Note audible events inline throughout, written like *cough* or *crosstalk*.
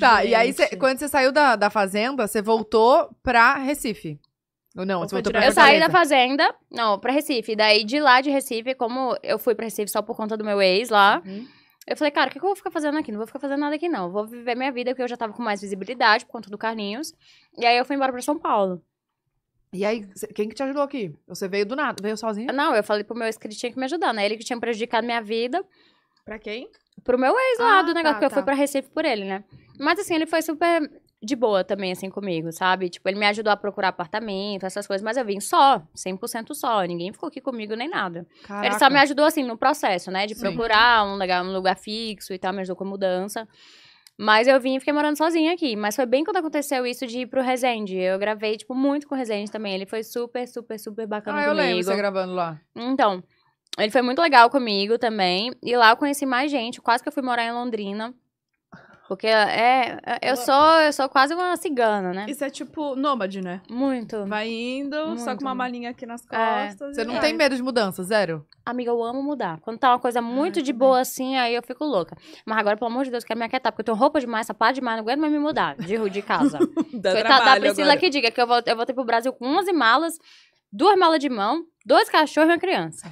Tá, e aí cê, quando você saiu da, da fazenda, você voltou pra Recife. Ou não, você voltou pra Eu saí da fazenda, não, pra Recife. Daí de lá de Recife, como eu fui pra Recife só por conta do meu ex lá. Uhum. Eu falei, cara, o que, que, eu vou ficar fazendo aqui? Não vou ficar fazendo nada aqui, não. vou viver minha vida, porque eu já tava com mais visibilidade por conta do Carlinhos. E aí eu fui embora pra São Paulo. E aí, quem que te ajudou aqui? Você veio do nada, veio sozinha? Não, eu falei pro meu ex que ele tinha que me ajudar, né? Ele que tinha prejudicado minha vida. Pra quem? Pro meu ex ah, lá do negócio, tá, porque tá. eu fui tá. pra Recife por ele, né? Mas assim, ele foi super de boa também, assim, comigo, sabe? Tipo, ele me ajudou a procurar apartamento, essas coisas, mas eu vim só, 100% só, ninguém ficou aqui comigo nem nada. Caraca. Ele só me ajudou, assim, no processo, né, de procurar um lugar, um lugar fixo e tal, me ajudou com a mudança. Mas eu vim e fiquei morando sozinha aqui. Mas foi bem quando aconteceu isso de ir pro Resende. Eu gravei, tipo, muito com o Resende também. Ele foi super, super, super bacana comigo. Ah, eu lembro você gravando lá. Então, ele foi muito legal comigo também. E lá eu conheci mais gente. Quase que eu fui morar em Londrina. Porque é, é eu sou, eu sou quase uma cigana, né? Isso é tipo nômade, né? Muito. Vai indo, Muito. só com uma malinha aqui nas é. costas. É. Você não tem medo de mudança, zero? Amiga, eu amo mudar. Quando tá uma coisa ah, muito de boa assim, aí eu fico louca. Mas agora, pelo amor de Deus, quero me aquietar, porque eu tenho roupa demais, sapato demais, não aguento mais me mudar de, de casa. *laughs* Dá Coitada da Priscila agora. que diga que eu vou, eu vou ter pro Brasil com 11 malas duas malas de mão, dois cachorros e uma criança.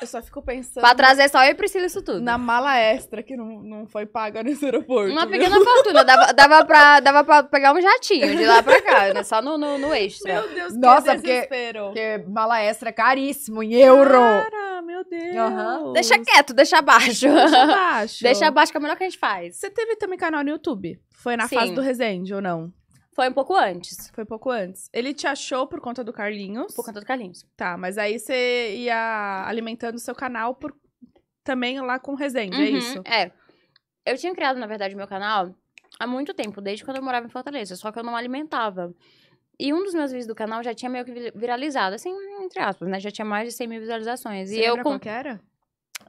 eu só fico pensando. Pra trazer só eu e Priscila isso tudo. Na mala extra que não, não foi paga nesse aeroporto. Uma viu? pequena fortuna. Dava, dava, pra, dava pra pegar um jatinho de lá pra cá, né? Só no, no, no extra. Meu Deus, que Nossa, desespero. Porque, porque mala extra é caríssimo, em euro. Cara, meu Deus. Uhum. Deixa quieto, deixa abaixo. Deixa abaixo. *laughs* deixa abaixo, que é o melhor que a gente faz. Você teve também canal no YouTube? Foi na Sim. fase do Resende ou não? Foi um pouco antes. Foi pouco antes. Ele te achou por conta do Carlinhos. Por conta do Carlinhos. Tá, mas aí você ia alimentando o seu canal por... também lá com resende é uhum, é isso? É. Eu tinha criado, na verdade, meu canal há muito tempo, desde quando eu morava em Fortaleza, só que eu não alimentava. E um dos meus vídeos do canal já tinha meio que viralizado, assim, entre aspas, né? Já tinha mais de 100 mil visualizações. Você e eu. Qual que era?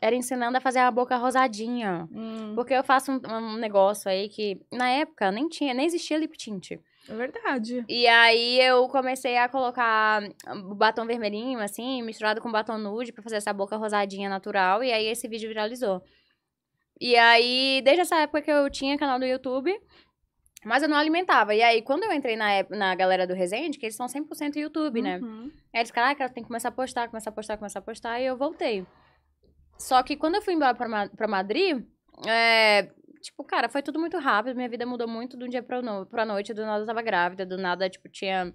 era ensinando a fazer a boca rosadinha. Hum. Porque eu faço um, um, negócio aí que, na época, nem tinha, nem existia lip tint. É verdade. E aí eu comecei a colocar hum, batom vermelhinho, assim, misturado com batom nude para fazer essa boca rosadinha natural. E aí esse vídeo viralizou. E aí, desde essa época que eu tinha canal do YouTube, mas eu não alimentava. E aí, quando eu entrei na, na galera do Resende, que eles são 100% YouTube, né? uhum. né? Aí eles, caraca, ah, tem que começar a postar, começar a postar, começar a postar, e eu voltei. Só que quando eu fui embora pra, pra Madrid, é, tipo, cara, foi tudo muito rápido. Minha vida mudou muito de um dia pra, no, pra noite. Do nada eu tava grávida, do nada, tipo, tinha.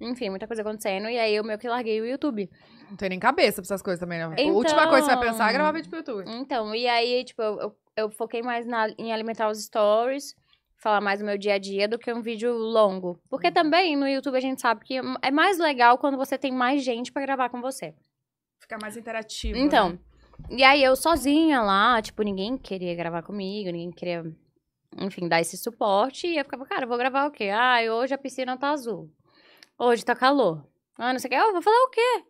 Enfim, muita coisa acontecendo. E aí eu meio que larguei o YouTube. Não tem nem cabeça pra essas coisas também, né? Então... A última coisa que você vai pensar é gravar então, vídeo pro YouTube. Então, e aí, tipo, eu, eu, eu foquei mais na, em alimentar os stories falar mais do meu dia a dia do que um vídeo longo. Porque uhum. também no YouTube a gente sabe que é mais legal quando você tem mais gente para gravar com você. Fica mais interativo. Então, né? E aí eu sozinha lá, tipo, ninguém queria gravar comigo, ninguém queria, enfim, dar esse suporte. E eu ficava, cara, eu vou gravar o quê? Ah, hoje a piscina tá azul. Hoje tá calor. Ah, não sei o quê. Ah, eu vou falar o quê?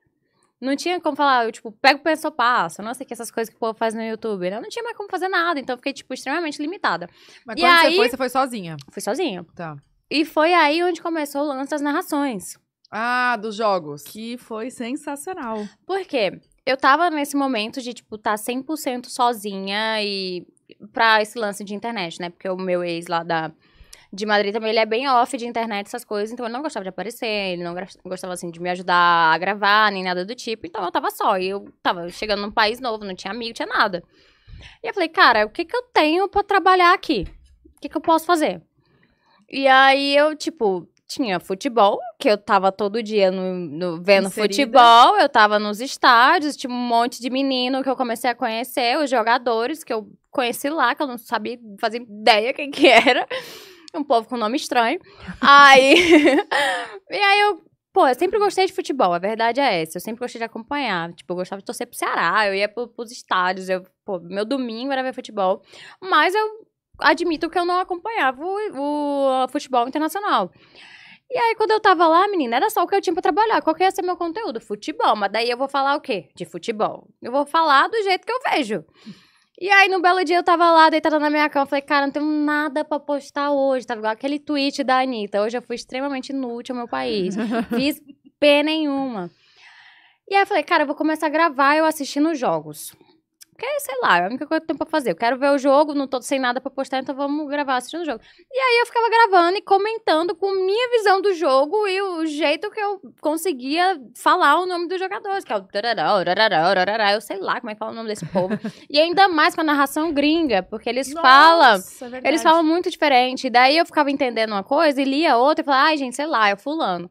Não tinha como falar, eu, tipo, pego o penso passo, não sei que essas coisas que o povo faz no YouTube. Né? Não tinha mais como fazer nada, então eu fiquei, tipo, extremamente limitada. Mas e quando aí, você foi, você foi sozinha? Fui sozinha. Tá. E foi aí onde começou o lance das narrações. Ah, dos jogos. Que foi sensacional. Por quê? eu tava nesse momento de, tipo, tá 100% sozinha e pra esse lance de internet, né? Porque o meu ex lá da, de Madrid também, ele é bem off de internet, essas coisas, então ele não gostava de aparecer, ele não gostava, assim, de me ajudar a gravar, nem nada do tipo, então eu tava só, e eu tava chegando num país novo, não tinha amigo, tinha nada. E eu falei, cara, o que que eu tenho para trabalhar aqui? O que que eu posso fazer? E aí eu, tipo, tinha futebol, que eu tava todo dia no, no vendo Inserida. futebol, eu tava nos estádios, tinha um monte de menino que eu comecei a conhecer, os jogadores que eu conheci lá, que eu não sabia, fazia ideia quem que *laughs* era. Um povo com nome estranho. aí. *laughs* e aí eu Pô, eu sempre gostei de futebol, a verdade é essa. Eu sempre gostei de acompanhar. Tipo, eu gostava de torcer pro Ceará, eu ia pro, pros estádios, eu, pô, meu domingo era ver futebol. Mas eu admito que eu não acompanhava o, o futebol internacional. E aí, quando eu tava lá, menina, era só o que eu tinha pra trabalhar. Qual que ia ser meu conteúdo? Futebol. Mas daí eu vou falar o quê? De futebol. Eu vou falar do jeito que eu vejo. E aí, no belo dia, eu tava lá, deitada na minha cama. Falei, cara, não tenho nada pra postar hoje. Tava igual aquele tweet da Anitta. Hoje eu fui extremamente inútil ao meu país. *laughs* Fiz pé nenhuma. E aí, eu falei, cara, eu vou começar a gravar eu assistindo jogos porque, sei lá, é a única coisa que eu tenho pra fazer. Eu quero ver o jogo, não tô sem nada pra postar, então vamos gravar assistindo o jogo. E aí eu ficava gravando e comentando com minha visão do jogo e o jeito que eu conseguia falar o nome dos jogadores, que é o eu sei lá como é que fala o nome desse povo. *laughs* e ainda mais com a narração gringa, porque eles Nossa, falam, é eles falam muito diferente. E daí eu ficava entendendo uma coisa e lia outra e falava, ai gente, sei lá, é fulano.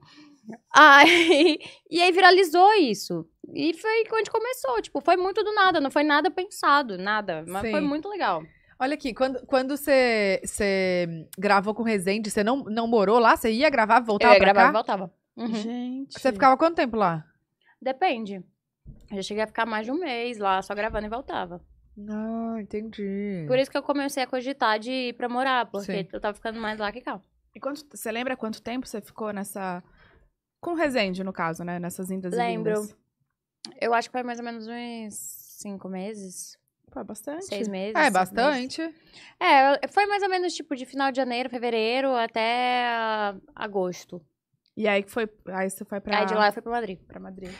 Uhum. Ai, *laughs* e aí viralizou isso. E foi quando começou, tipo, foi muito do nada, não foi nada pensado, nada. Mas Sim. foi muito legal. Olha aqui, quando, quando você, você gravou com o Resende, você não, não morou lá? Você ia gravar, voltava Eu ia gravar cá? e voltava. Uhum. Gente. Você ficava quanto tempo lá? Depende. Eu já cheguei a ficar mais de um mês lá, só gravando e voltava. Não, ah, entendi. Por isso que eu comecei a cogitar de ir pra morar, porque Sim. eu tava ficando mais lá que cá. E quanto, você lembra quanto tempo você ficou nessa... Com o Resende, no caso, né? Nessas indas Lembro. e vindas. Lembro. Eu acho que foi mais ou menos uns cinco meses. Foi bastante. Seis meses. Ah, é, bastante. Meses. É, foi mais ou menos tipo de final de janeiro, fevereiro até uh, agosto. E aí que foi. Aí você foi pra. Aí de lá eu fui pra Madrid. Pra Madrid.